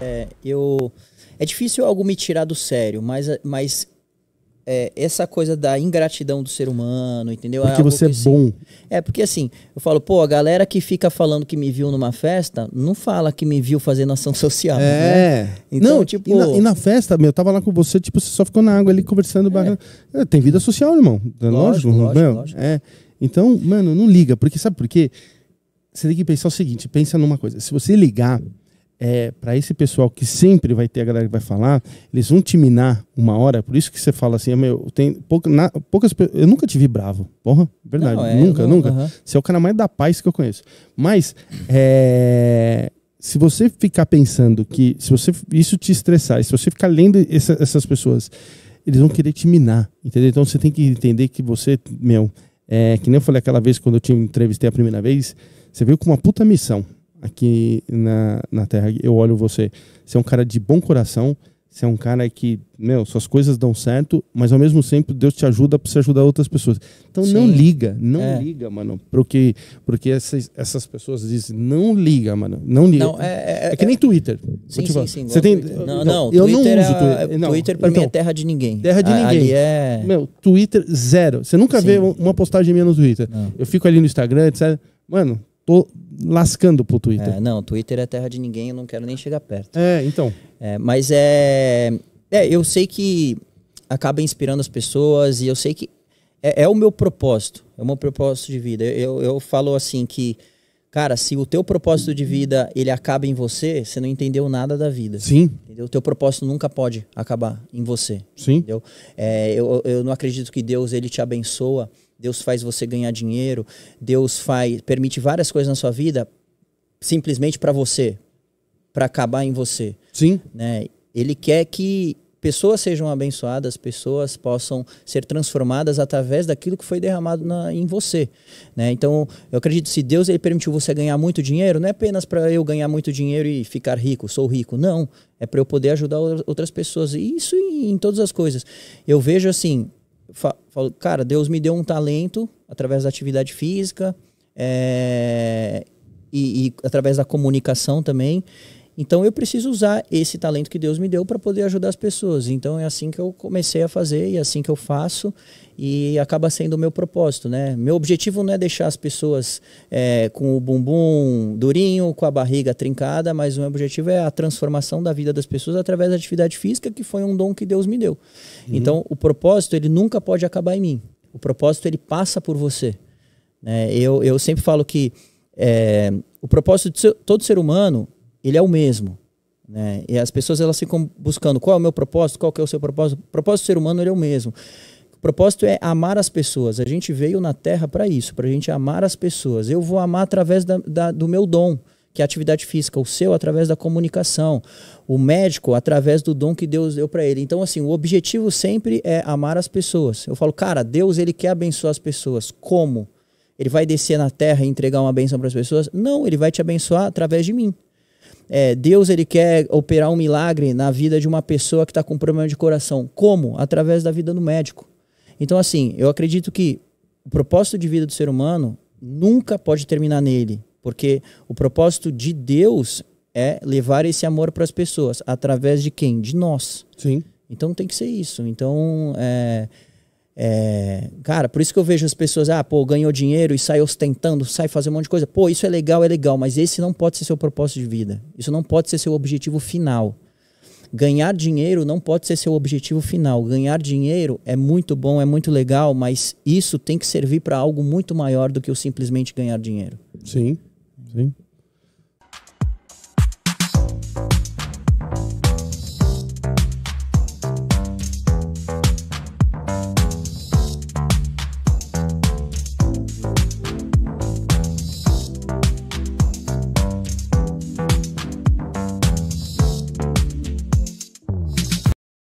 É, eu, é difícil algo me tirar do sério, mas, é, mas é, essa coisa da ingratidão do ser humano, entendeu? Porque é você que, é bom. é, porque assim, eu falo, pô, a galera que fica falando que me viu numa festa, não fala que me viu fazendo ação social. Né? É. Né? Então, não, tipo. E na, e na, festa, meu, eu tava lá com você, tipo, você só ficou na água ali conversando. É. é tem vida social, irmão. É lógico, lógico, meu, lógico. É. Então, mano, não liga, porque sabe por quê? Você tem que pensar o seguinte: pensa numa coisa. Se você ligar é, para esse pessoal que sempre vai ter a galera que vai falar, eles vão te minar uma hora. Por isso que você fala assim, ah, meu, tem pouca, na, poucas Eu nunca te vi bravo. Porra, verdade. Não, é, nunca, não, nunca. Uh -huh. Você é o cara mais da paz que eu conheço. Mas é, se você ficar pensando que. Se você isso te estressar, se você ficar lendo essa, essas pessoas, eles vão querer te minar. Entendeu? Então você tem que entender que você, meu, é, que nem eu falei aquela vez quando eu te entrevistei a primeira vez, você veio com uma puta missão aqui na, na Terra. Eu olho você. Você é um cara de bom coração. Você é um cara que, meu, suas coisas dão certo, mas ao mesmo tempo Deus te ajuda para você ajudar outras pessoas. Então Sim. não liga, não é. liga, mano, porque porque essas, essas pessoas dizem, não liga, mano, não liga. Não, é, é, é, que nem é. Twitter. Sim, sim, sim, você tem, não, não, eu não uso é- Twitter. Twitter para então, mim é então. terra de ninguém. Terra de ninguém. Ali é... Meu, Twitter zero. Você nunca sim. vê uma postagem minha no Twitter. Não. Eu fico ali no Instagram, etc. Mano, tô lascando pro Twitter. É, não, Twitter é terra de ninguém, eu não quero nem chegar perto. É, então. É, mas é, é, eu sei que acaba inspirando as pessoas e eu sei que é, é o meu propósito, é o meu propósito de vida. Eu, eu falo assim que Cara, se o teu propósito de vida ele acaba em você, você não entendeu nada da vida. Sim. Entendeu? O teu propósito nunca pode acabar em você. Sim. Entendeu? É, eu, eu não acredito que Deus ele te abençoa. Deus faz você ganhar dinheiro. Deus faz permite várias coisas na sua vida simplesmente para você, para acabar em você. Sim. Né? Ele quer que pessoas sejam abençoadas, pessoas possam ser transformadas através daquilo que foi derramado na, em você. Né? Então, eu acredito se Deus ele permitiu você ganhar muito dinheiro, não é apenas para eu ganhar muito dinheiro e ficar rico, sou rico. Não, é para eu poder ajudar outras pessoas. E isso em, em todas as coisas. Eu vejo assim, falo, cara, Deus me deu um talento através da atividade física é, e, e através da comunicação também. Então eu preciso usar esse talento que Deus me deu para poder ajudar as pessoas. Então é assim que eu comecei a fazer e é assim que eu faço e acaba sendo o meu propósito, né? Meu objetivo não é deixar as pessoas é, com o bumbum durinho, com a barriga trincada, mas o meu objetivo é a transformação da vida das pessoas através da atividade física, que foi um dom que Deus me deu. Uhum. Então o propósito ele nunca pode acabar em mim. O propósito ele passa por você. Né? eu, eu sempre falo que é, o propósito de todo ser humano ele é o mesmo. Né? E as pessoas elas ficam buscando qual é o meu propósito, qual é o seu propósito. O propósito do ser humano ele é o mesmo. O propósito é amar as pessoas. A gente veio na Terra para isso, para a gente amar as pessoas. Eu vou amar através da, da, do meu dom, que é a atividade física. O seu através da comunicação. O médico através do dom que Deus deu para ele. Então, assim, o objetivo sempre é amar as pessoas. Eu falo, cara, Deus ele quer abençoar as pessoas. Como? Ele vai descer na Terra e entregar uma benção para as pessoas? Não, ele vai te abençoar através de mim. É, Deus ele quer operar um milagre na vida de uma pessoa que está com problema de coração. Como? Através da vida do médico. Então, assim, eu acredito que o propósito de vida do ser humano nunca pode terminar nele, porque o propósito de Deus é levar esse amor para as pessoas através de quem? De nós. Sim. Então tem que ser isso. Então é, é, cara, por isso que eu vejo as pessoas, ah, pô, ganhou dinheiro e sai ostentando, sai fazer um monte de coisa. Pô, isso é legal, é legal, mas esse não pode ser seu propósito de vida. Isso não pode ser seu objetivo final. Ganhar dinheiro não pode ser seu objetivo final. Ganhar dinheiro é muito bom, é muito legal, mas isso tem que servir para algo muito maior do que eu simplesmente ganhar dinheiro. Sim, sim.